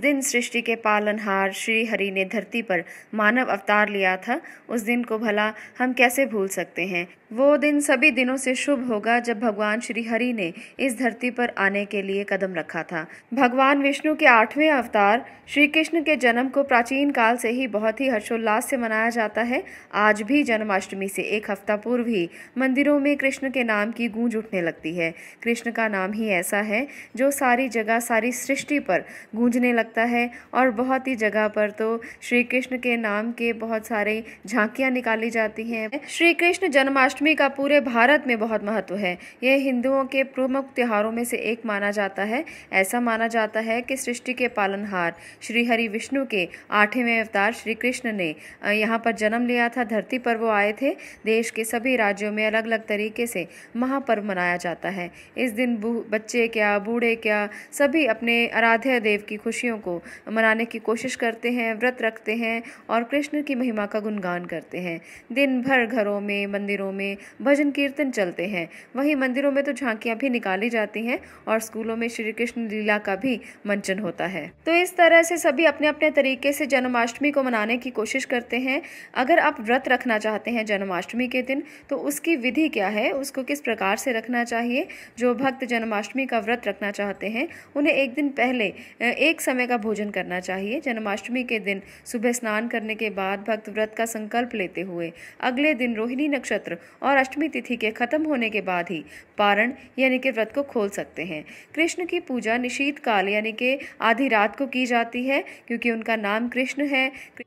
दिन सृष्टि के पालनहार श्री हरि ने धरती पर मानव अवतार लिया था उस दिन को भला हम कैसे भूल सकते हैं वो दिन सभी दिनों से शुभ होगा जब भगवान श्री हरि ने इस धरती पर आने के लिए कदम रखा था भगवान विष्णु के आठवें अवतार श्री कृष्ण के जन्म को प्राचीन काल से ही बहुत ही हर्षोल्लास से मनाया जाता है आज भी जन्माष्टमी से एक हफ्ता पूर्व ही मंदिरों में कृष्ण के नाम की गूंज उठने लगती है कृष्ण का नाम ही ऐसा है जो सारी जगह सारी सृष्टि पर गूंजने लगता लगता है और बहुत ही जगह पर तो श्री कृष्ण के नाम के बहुत सारे झांकियां निकाली जाती हैं श्री कृष्ण जन्माष्टमी का पूरे भारत में बहुत महत्व है यह हिंदुओं के प्रमुख त्योहारों में से एक माना जाता है ऐसा माना जाता है कि सृष्टि के पालनहार श्री हरि विष्णु के आठवें अवतार श्री कृष्ण ने यहाँ पर जन्म लिया था धरती पर वो आए थे देश के सभी राज्यों में अलग अलग तरीके से महापर्व मनाया जाता है इस दिन बच्चे क्या बूढ़े क्या सभी अपने आराध्य देव की खुशी खुशियों को मनाने की कोशिश करते हैं व्रत रखते हैं और कृष्ण की महिमा का गुणगान करते हैं दिन भर घरों में मंदिरों में भजन कीर्तन चलते हैं वहीं मंदिरों में तो झांकियाँ भी निकाली जाती हैं और स्कूलों में श्री कृष्ण लीला का भी मंचन होता है तो इस तरह से सभी अपने अपने तरीके से जन्माष्टमी को मनाने की कोशिश करते हैं अगर आप व्रत रखना चाहते हैं जन्माष्टमी के दिन तो उसकी विधि क्या है उसको किस प्रकार से रखना चाहिए जो भक्त जन्माष्टमी का व्रत रखना चाहते हैं उन्हें एक दिन पहले एक समय समय का भोजन करना चाहिए जन्माष्टमी के दिन सुबह स्नान करने के बाद भक्त व्रत का संकल्प लेते हुए अगले दिन रोहिणी नक्षत्र और अष्टमी तिथि के खत्म होने के बाद ही पारण यानी कि व्रत को खोल सकते हैं कृष्ण की पूजा निशीत काल यानी कि आधी रात को की जाती है क्योंकि उनका नाम कृष्ण है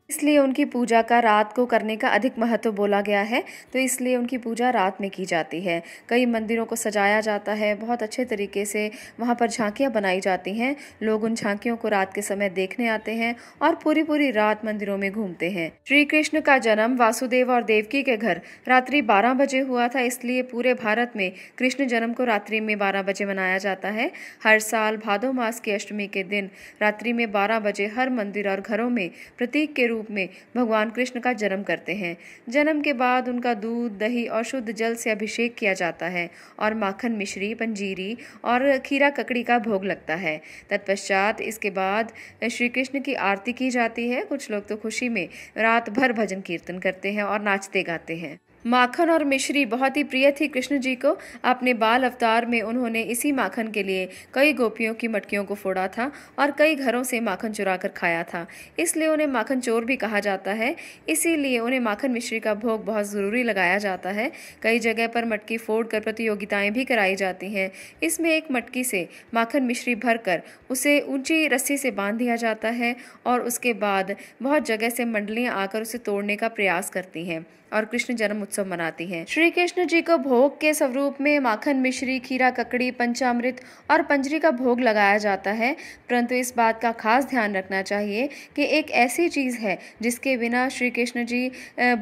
इसलिए उनकी पूजा का रात को करने का अधिक महत्व बोला गया है तो इसलिए उनकी पूजा रात में की जाती है कई मंदिरों को सजाया जाता है बहुत अच्छे तरीके से वहाँ पर झांकियाँ बनाई जाती हैं लोग उन झांकियों को रात के समय देखने आते हैं और पूरी पूरी रात मंदिरों में घूमते हैं श्री कृष्ण का जन्म वासुदेव और देवकी के घर रात्रि बारह बजे हुआ था इसलिए पूरे भारत में कृष्ण जन्म को रात्रि में बारह बजे मनाया जाता है हर साल भादो मास की अष्टमी के दिन रात्रि में बारह बजे हर मंदिर और घरों में प्रतीक के रूप में भगवान कृष्ण का जन्म करते हैं जन्म के बाद उनका दूध दही और शुद्ध जल से अभिषेक किया जाता है और माखन मिश्री पंजीरी और खीरा ककड़ी का भोग लगता है तत्पश्चात इसके बाद बाद श्री कृष्ण की आरती की जाती है कुछ लोग तो खुशी में रात भर भजन कीर्तन करते हैं और नाचते गाते हैं माखन और मिश्री बहुत ही प्रिय थी कृष्ण जी को अपने बाल अवतार में उन्होंने इसी माखन के लिए कई गोपियों की मटकियों को फोड़ा था और कई घरों से माखन चुरा कर खाया था इसलिए उन्हें माखन चोर भी कहा जाता है इसीलिए उन्हें माखन मिश्री का भोग बहुत ज़रूरी लगाया जाता है कई जगह पर मटकी फोड़ कर प्रतियोगिताएँ भी कराई जाती हैं इसमें एक मटकी से माखन मिश्री भर कर उसे ऊंची रस्सी से बांध दिया जाता है और उसके बाद बहुत जगह से मंडलियाँ आकर उसे तोड़ने का प्रयास करती हैं और कृष्ण जन्म उत्सव उत्सव मनाती हैं श्री कृष्ण जी को भोग के स्वरूप में माखन मिश्री खीरा ककड़ी पंचामृत और पंजरी का भोग लगाया जाता है परंतु इस बात का खास ध्यान रखना चाहिए कि एक ऐसी चीज़ है जिसके बिना श्री कृष्ण जी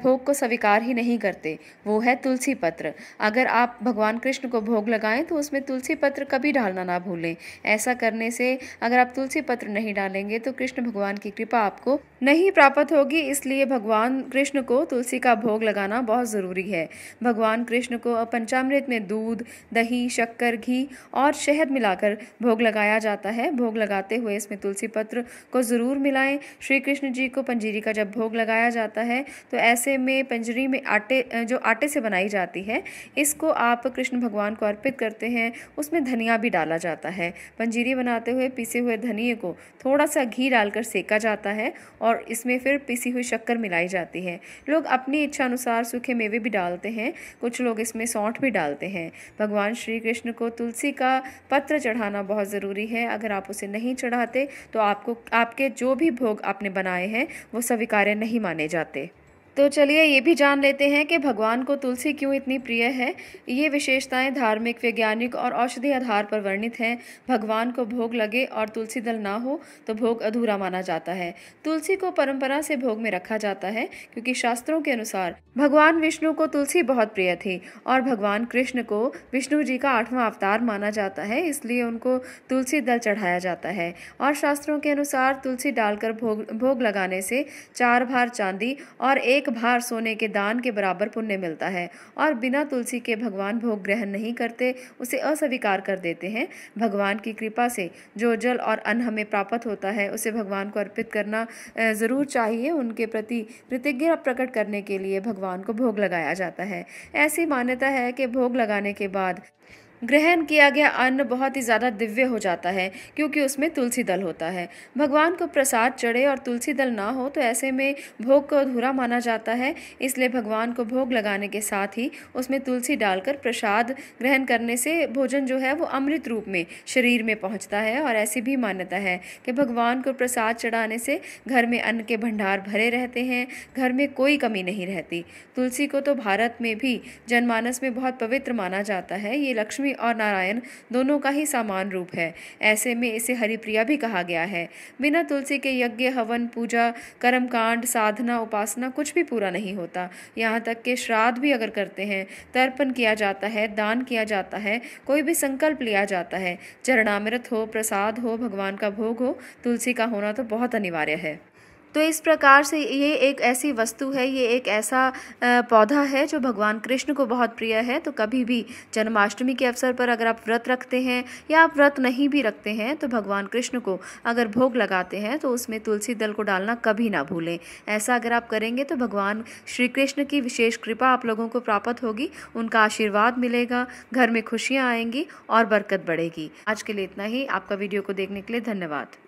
भोग को स्वीकार ही नहीं करते वो है तुलसी पत्र अगर आप भगवान कृष्ण को भोग लगाएं तो उसमें तुलसी पत्र कभी डालना ना भूलें ऐसा करने से अगर आप तुलसी पत्र नहीं डालेंगे तो कृष्ण भगवान की कृपा आपको नहीं प्राप्त होगी इसलिए भगवान कृष्ण को तुलसी का भोग लगाना बहुत ज़रूरी है भगवान कृष्ण को पंचामृत में दूध दही शक्कर घी और शहद मिलाकर भोग लगाया जाता है भोग लगाते हुए इसमें तुलसी पत्र को ज़रूर मिलाएं श्री कृष्ण जी को पंजीरी का जब भोग लगाया जाता है तो ऐसे में पंजीरी में आटे जो आटे से बनाई जाती है इसको आप कृष्ण भगवान को अर्पित करते हैं उसमें धनिया भी डाला जाता है पंजीरी बनाते हुए पीसे हुए धनिए को थोड़ा सा घी डालकर सेका जाता है और इसमें फिर पीसी हुई शक्कर मिलाई जाती है लोग अपनी इच्छा अनुसार सूखे में मेवे भी डालते हैं कुछ लोग इसमें सौंठ भी डालते हैं भगवान श्री कृष्ण को तुलसी का पत्र चढ़ाना बहुत ज़रूरी है अगर आप उसे नहीं चढ़ाते तो आपको आपके जो भी भोग आपने बनाए हैं वो स्वीकार्य नहीं माने जाते तो चलिए ये भी जान लेते हैं कि भगवान को तुलसी क्यों इतनी प्रिय है ये विशेषताएं धार्मिक वैज्ञानिक और औषधि आधार पर वर्णित हैं भगवान को भोग लगे और तुलसी दल ना हो तो भोग अधूरा माना जाता है तुलसी को परंपरा से भोग में रखा जाता है क्योंकि शास्त्रों के अनुसार भगवान विष्णु को तुलसी बहुत प्रिय थी और भगवान कृष्ण को विष्णु जी का आठवां अवतार माना जाता है इसलिए उनको तुलसी दल चढ़ाया जाता है और शास्त्रों के अनुसार तुलसी डालकर भोग भोग लगाने से चार भार चांदी और एक एक भार सोने के दान के बराबर पुण्य मिलता है और बिना तुलसी के भगवान भोग ग्रहण नहीं करते उसे अस्वीकार कर देते हैं भगवान की कृपा से जो जल और अन्न हमें प्राप्त होता है उसे भगवान को अर्पित करना ज़रूर चाहिए उनके प्रति कृतज्ञ प्रकट करने के लिए भगवान को भोग लगाया जाता है ऐसी मान्यता है कि भोग लगाने के बाद ग्रहण किया गया अन्न बहुत ही ज़्यादा दिव्य हो जाता है क्योंकि उसमें तुलसी दल होता है भगवान को प्रसाद चढ़े और तुलसी दल ना हो तो ऐसे में भोग को अधूरा माना जाता है इसलिए भगवान को भोग लगाने के साथ ही उसमें तुलसी डालकर प्रसाद ग्रहण करने से भोजन जो है वो अमृत रूप में शरीर में पहुँचता है और ऐसी भी मान्यता है कि भगवान को प्रसाद चढ़ाने से घर में अन्न के भंडार भरे रहते हैं घर में कोई कमी नहीं रहती तुलसी को तो भारत में भी जनमानस में बहुत पवित्र माना जाता है ये लक्ष्मी लक्ष्मी और नारायण दोनों का ही समान रूप है ऐसे में इसे हरिप्रिया भी कहा गया है बिना तुलसी के यज्ञ हवन पूजा कर्मकांड साधना उपासना कुछ भी पूरा नहीं होता यहाँ तक कि श्राद्ध भी अगर करते हैं तर्पण किया जाता है दान किया जाता है कोई भी संकल्प लिया जाता है चरणामृत हो प्रसाद हो भगवान का भोग हो तुलसी का होना तो बहुत अनिवार्य है तो इस प्रकार से ये एक ऐसी वस्तु है ये एक ऐसा पौधा है जो भगवान कृष्ण को बहुत प्रिय है तो कभी भी जन्माष्टमी के अवसर पर अगर आप व्रत रखते हैं या आप व्रत नहीं भी रखते हैं तो भगवान कृष्ण को अगर भोग लगाते हैं तो उसमें तुलसी दल को डालना कभी ना भूलें ऐसा अगर आप करेंगे तो भगवान श्री कृष्ण की विशेष कृपा आप लोगों को प्राप्त होगी उनका आशीर्वाद मिलेगा घर में खुशियाँ आएंगी और बरकत बढ़ेगी आज के लिए इतना ही आपका वीडियो को देखने के लिए धन्यवाद